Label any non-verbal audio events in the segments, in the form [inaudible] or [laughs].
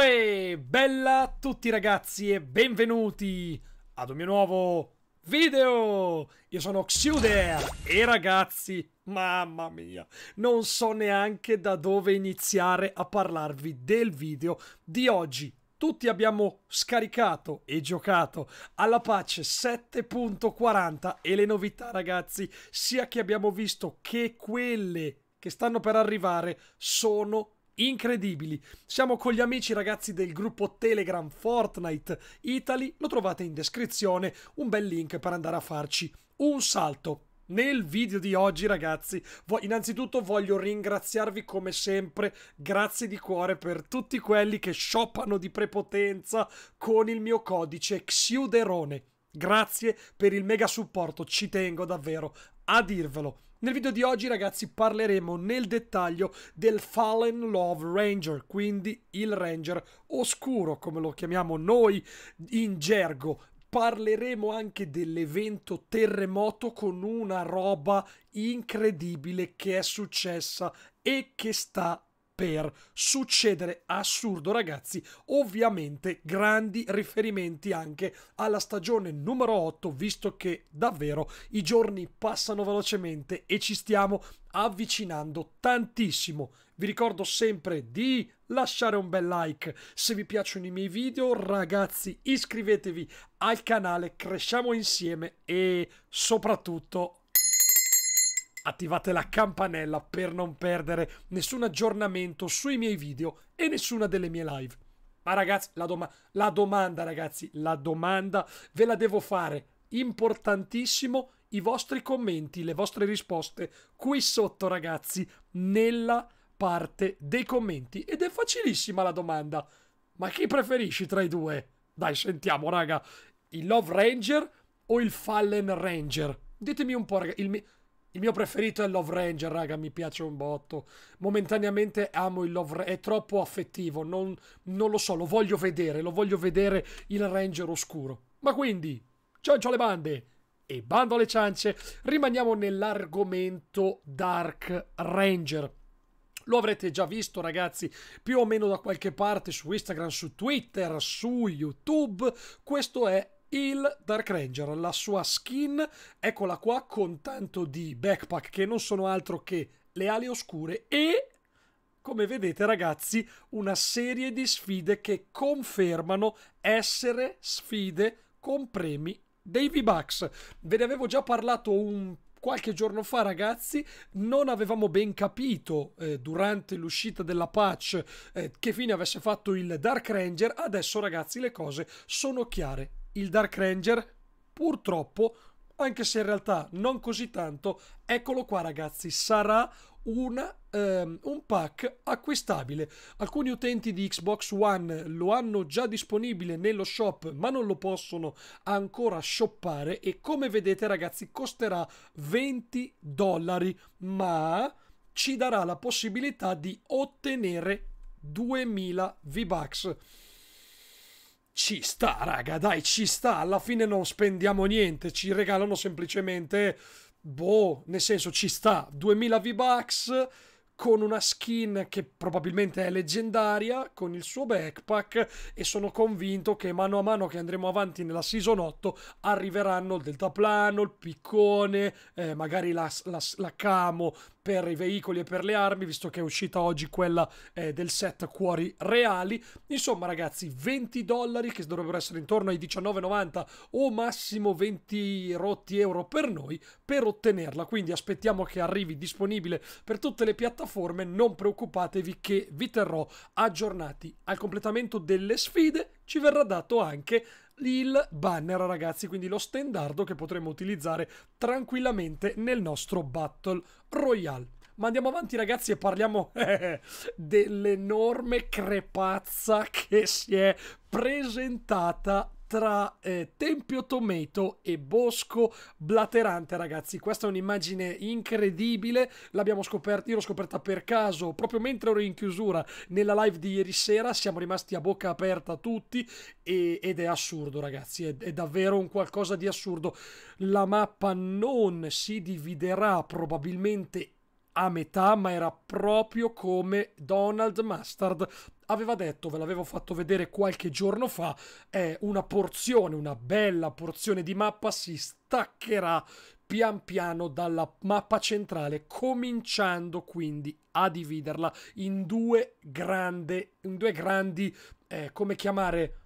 Uè, bella a tutti ragazzi e benvenuti ad un mio nuovo video! Io sono Xuder e ragazzi, mamma mia, non so neanche da dove iniziare a parlarvi del video di oggi. Tutti abbiamo scaricato e giocato alla pace 7.40 e le novità ragazzi, sia che abbiamo visto che quelle che stanno per arrivare sono incredibili. Siamo con gli amici ragazzi del gruppo Telegram Fortnite Italy, lo trovate in descrizione, un bel link per andare a farci un salto. Nel video di oggi ragazzi, innanzitutto voglio ringraziarvi come sempre, grazie di cuore per tutti quelli che shoppano di prepotenza con il mio codice Xiuderone. Grazie per il mega supporto, ci tengo davvero a dirvelo. Nel video di oggi ragazzi parleremo nel dettaglio del Fallen Love Ranger, quindi il Ranger oscuro come lo chiamiamo noi in gergo. Parleremo anche dell'evento terremoto con una roba incredibile che è successa e che sta per succedere. Assurdo, ragazzi. Ovviamente grandi riferimenti anche alla stagione numero 8, visto che davvero i giorni passano velocemente e ci stiamo avvicinando tantissimo. Vi ricordo sempre di lasciare un bel like se vi piacciono i miei video, ragazzi iscrivetevi al canale, cresciamo insieme e soprattutto attivate la campanella per non perdere nessun aggiornamento sui miei video e nessuna delle mie live. Ma ragazzi, la, doma la domanda, ragazzi, la domanda ve la devo fare. Importantissimo i vostri commenti, le vostre risposte qui sotto, ragazzi, nella parte dei commenti. Ed è facilissima la domanda. Ma chi preferisci tra i due? Dai, sentiamo, raga. Il Love Ranger o il Fallen Ranger? Ditemi un po', ragazzi. Il, il mio preferito è Love Ranger, raga, mi piace un botto. Momentaneamente amo il Love Ranger, è troppo affettivo, non, non, lo so, lo voglio vedere, lo voglio vedere il Ranger oscuro. Ma quindi, ciancio alle bande e bando alle ciance, rimaniamo nell'argomento Dark Ranger lo avrete già visto ragazzi più o meno da qualche parte su Instagram, su Twitter, su YouTube. Questo è il Dark Ranger, la sua skin, eccola qua, con tanto di backpack che non sono altro che le ali oscure e come vedete ragazzi una serie di sfide che confermano essere sfide con premi dei V-Bucks. Ve ne avevo già parlato un qualche giorno fa, ragazzi, non avevamo ben capito eh, durante l'uscita della patch eh, che fine avesse fatto il Dark Ranger. Adesso, ragazzi, le cose sono chiare il Dark Ranger, purtroppo, anche se in realtà non così tanto, eccolo qua ragazzi, sarà una, um, ehm, un pack acquistabile. Alcuni utenti di Xbox One lo hanno già disponibile nello shop, ma non lo possono ancora shoppare e come vedete ragazzi costerà 20 dollari, ma ci darà la possibilità di ottenere 2000 V-Bucks ci sta, raga, dai, ci sta. Alla fine non spendiamo niente, ci regalano semplicemente, boh, nel senso ci sta, 2000 V-Bucks con una skin che probabilmente è leggendaria, con il suo backpack e sono convinto che mano a mano che andremo avanti nella season 8 arriveranno il deltaplano, il piccone, eh, magari la, la, la camo, per i veicoli e per le armi, visto che è uscita oggi quella eh, del set cuori reali. Insomma, ragazzi, 20 dollari che dovrebbero essere intorno ai 19,90 o massimo 20 rotti euro per noi per ottenerla. Quindi aspettiamo che arrivi disponibile per tutte le piattaforme. Non preoccupatevi che vi terrò aggiornati. Al completamento delle sfide ci verrà dato anche il banner ragazzi, quindi lo standardo che potremo utilizzare tranquillamente nel nostro Battle Royale. Ma andiamo avanti ragazzi e parliamo [laughs] eh, dell'enorme crepazza che si è presentata tra eh, Tempio Tometo e Bosco Blaterante, ragazzi. Questa è un'immagine incredibile. L'abbiamo scoperta, io l'ho scoperta per caso, proprio mentre ero in chiusura nella live di ieri sera. Siamo rimasti a bocca aperta tutti e, ed è assurdo, ragazzi. È, è davvero un qualcosa di assurdo. La mappa non si dividerà probabilmente a metà, ma era proprio come Donald Mustard aveva detto, ve l'avevo fatto vedere qualche giorno fa, è una porzione, una bella porzione di mappa si staccherà pian piano dalla mappa centrale, cominciando quindi a dividerla in due, grande, in due grandi, eh, come chiamare,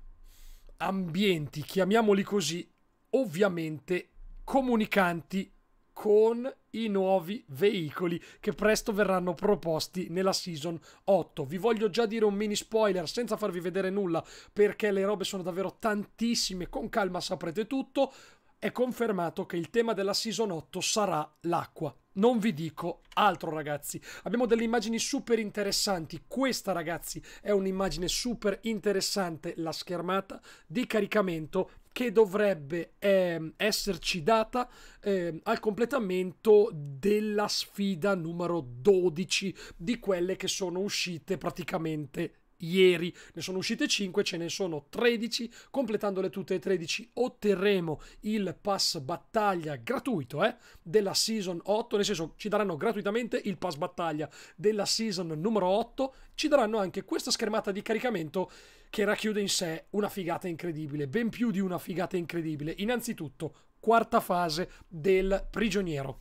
ambienti, chiamiamoli così, ovviamente comunicanti con i nuovi veicoli che presto verranno proposti nella season 8. Vi voglio già dire un mini spoiler senza farvi vedere nulla perché le robe sono davvero tantissime, con calma saprete tutto. È confermato che il tema della season 8 sarà l'acqua. Non vi dico altro ragazzi. Abbiamo delle immagini super interessanti. Questa ragazzi è un'immagine super interessante, la schermata di caricamento che dovrebbe eh, esserci data eh, al completamento della sfida numero 12 di quelle che sono uscite praticamente ieri, ne sono uscite 5, ce ne sono 13, completandole tutte e 13 otterremo il pass battaglia gratuito eh, della season 8, nel senso ci daranno gratuitamente il pass battaglia della season numero 8, ci daranno anche questa schermata di caricamento che racchiude in sé una figata incredibile, ben più di una figata incredibile. Innanzitutto, quarta fase del prigioniero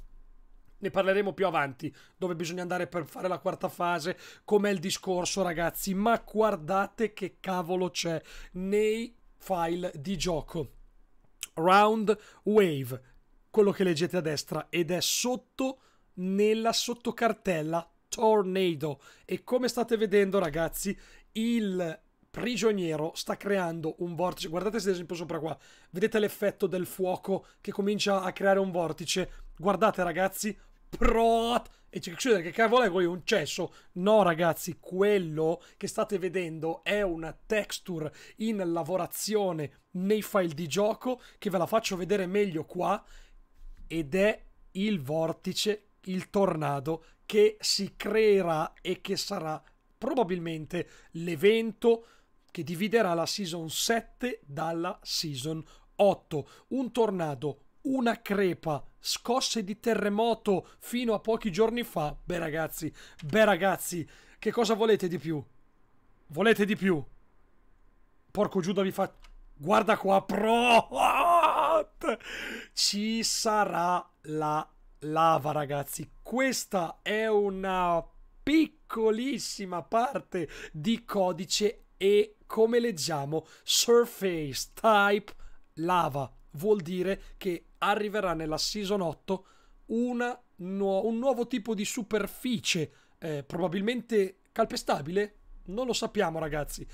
ne parleremo più avanti, dove bisogna andare per fare la quarta fase, com'è il discorso ragazzi, ma guardate che cavolo c'è nei file di gioco. Round Wave, quello che leggete a destra, ed è sotto nella sottocartella Tornado. E come state vedendo ragazzi, il prigioniero sta creando un vortice. Guardate ad esempio sopra qua, vedete l'effetto del fuoco che comincia a creare un vortice. Guardate ragazzi, Prot. E c'è cioè, che cavolo è quello? Un cesso? No, ragazzi, quello che state vedendo è una texture in lavorazione nei file di gioco che ve la faccio vedere meglio qua. Ed è il vortice, il tornado che si creerà e che sarà probabilmente l'evento che dividerà la season 7 dalla season 8. Un tornado una crepa, scosse di terremoto fino a pochi giorni fa. Beh ragazzi, beh ragazzi, che cosa volete di più? Volete di più? Porco Giuda vi fa... Guarda qua, pro! Ci sarà la lava, ragazzi. Questa è una piccolissima parte di codice e, come leggiamo, surface type lava. Vuol dire che arriverà nella Season 8 una, nu- un nuovo tipo di superficie, eh, probabilmente calpestabile, non lo sappiamo ragazzi,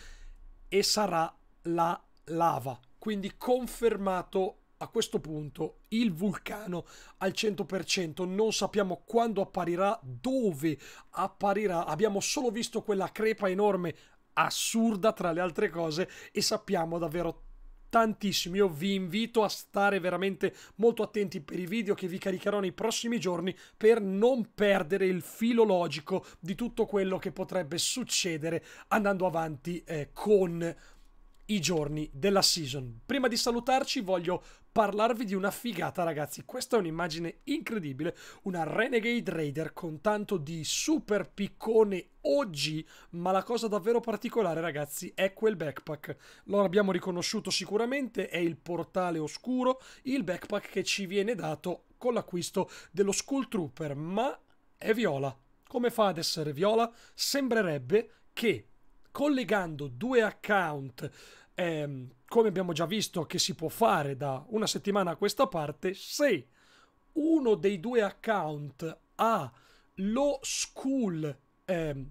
e sarà la lava. Quindi confermato a questo punto il vulcano al 100%, non sappiamo quando apparirà, dove apparirà, abbiamo solo visto quella crepa enorme assurda tra le altre cose e sappiamo davvero tantissimi. Io vi invito a stare veramente molto attenti per i video che vi caricherò nei prossimi giorni per non perdere il filo logico di tutto quello che potrebbe succedere andando avanti eh, con i giorni della season. Prima di salutarci voglio parlarvi di una figata, ragazzi. Questa è un'immagine incredibile, una Renegade Raider con tanto di super piccone oggi, ma la cosa davvero particolare, ragazzi, è quel backpack. Lo abbiamo riconosciuto sicuramente, è il portale oscuro, il backpack che ci viene dato con l'acquisto dello Skull Trooper, ma è viola. Come fa ad essere viola? Sembrerebbe che collegando due account ehm, come abbiamo già visto che si può fare da una settimana a questa parte, se uno dei due account ha lo school eh,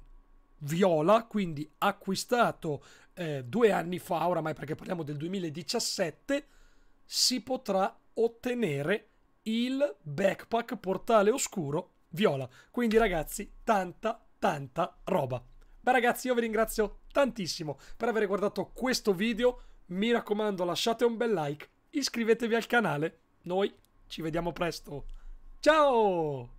viola, quindi acquistato eh, due anni fa, oramai perché parliamo del 2017, si potrà ottenere il backpack portale oscuro viola. Quindi ragazzi, tanta, tanta roba. Beh ragazzi, io vi ringrazio tantissimo per aver guardato questo video mi raccomando, lasciate un bel like, iscrivetevi al canale. Noi ci vediamo presto. Ciao!